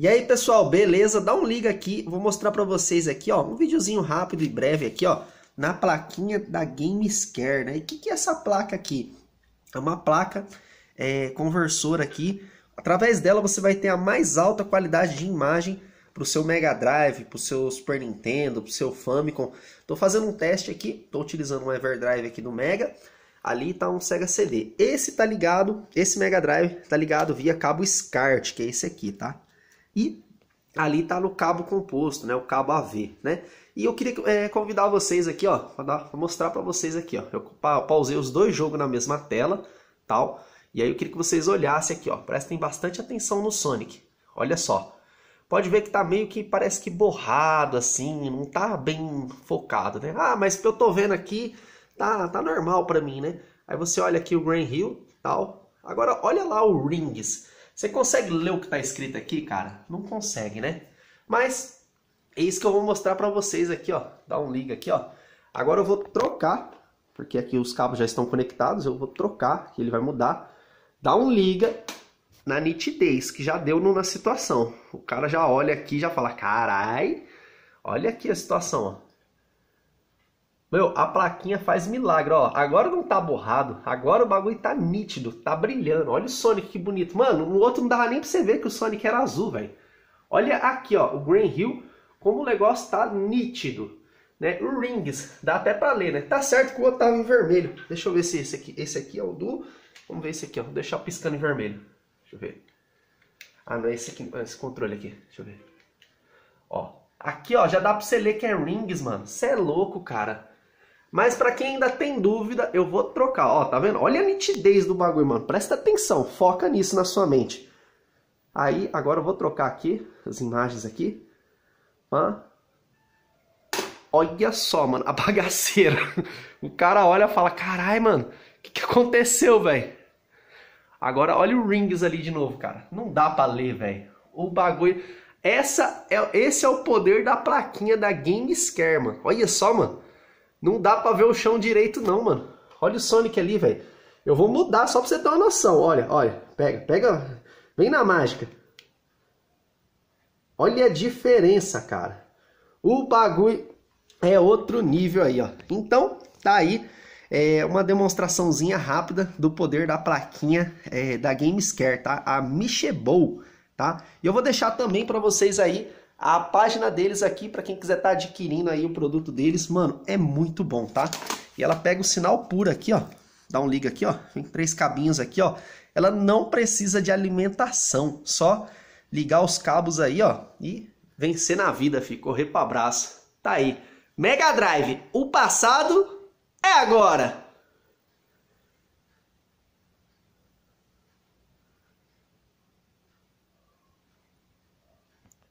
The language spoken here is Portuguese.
E aí, pessoal, beleza? Dá um liga aqui, vou mostrar para vocês aqui, ó, um videozinho rápido e breve aqui, ó, na plaquinha da Gamescare, né? E o que, que é essa placa aqui? É uma placa é, conversora aqui. Através dela você vai ter a mais alta qualidade de imagem para o seu Mega Drive, para o seu Super Nintendo, para o seu Famicom. Tô fazendo um teste aqui, tô utilizando um Everdrive aqui do Mega. Ali está um Sega CD. Esse tá ligado, esse Mega Drive tá ligado via cabo SCART, que é esse aqui, tá? E ali está no cabo composto, né? O cabo AV, né? E eu queria é, convidar vocês aqui, ó, para mostrar para vocês aqui, ó. Eu pausei os dois jogos na mesma tela, tal. E aí eu queria que vocês olhassem aqui, ó. Prestem bastante atenção no Sonic. Olha só. Pode ver que tá meio que parece que borrado assim, não tá bem focado, né? Ah, mas eu tô vendo aqui, tá, tá normal para mim, né? Aí você olha aqui o Green Hill, tal. Agora olha lá o Rings. Você consegue ler o que está escrito aqui, cara? Não consegue, né? Mas é isso que eu vou mostrar para vocês aqui, ó. Dá um liga aqui, ó. Agora eu vou trocar, porque aqui os cabos já estão conectados, eu vou trocar, que ele vai mudar. Dá um liga na nitidez, que já deu na situação. O cara já olha aqui e já fala, carai, olha aqui a situação, ó. Meu, a plaquinha faz milagre, ó. Agora não tá borrado, agora o bagulho tá nítido, tá brilhando. Olha o Sonic que bonito. Mano, no outro não dava nem pra você ver que o Sonic era azul, velho. Olha aqui, ó, o Green Hill, como o negócio tá nítido. Né? O Rings, dá até pra ler, né? Tá certo que o outro tava em vermelho. Deixa eu ver se esse aqui, esse aqui é o do... Vamos ver esse aqui, ó. Vou deixar piscando em vermelho. Deixa eu ver. Ah, não é esse aqui, é esse controle aqui. Deixa eu ver. Ó, Aqui, ó, já dá pra você ler que é rings, mano. Você é louco, cara. Mas para quem ainda tem dúvida, eu vou trocar. Ó, tá vendo? Olha a nitidez do bagulho, mano. Presta atenção, foca nisso na sua mente. Aí, agora eu vou trocar aqui as imagens aqui. Hã? Olha só, mano, a bagaceira. O cara olha e fala, carai, mano, o que, que aconteceu, velho? Agora, olha o rings ali de novo, cara. Não dá pra ler, velho. O bagulho... Essa é, esse é o poder da plaquinha da Game Scare, mano. Olha só, mano. Não dá pra ver o chão direito, não, mano. Olha o Sonic ali, velho. Eu vou mudar só pra você ter uma noção. Olha, olha. Pega, pega. Vem na mágica. Olha a diferença, cara. O bagulho é outro nível aí, ó. Então, tá aí é, uma demonstraçãozinha rápida do poder da plaquinha é, da Gamescare, tá? A Michebou, tá? E eu vou deixar também para vocês aí a página deles aqui, para quem quiser estar tá adquirindo aí o produto deles, mano, é muito bom, tá? E ela pega o sinal puro aqui, ó. Dá um liga aqui, ó. Tem três cabinhos aqui, ó. Ela não precisa de alimentação. Só ligar os cabos aí, ó. E vencer na vida, fi. Correr pro abraço. Tá aí. Mega Drive. O passado é agora.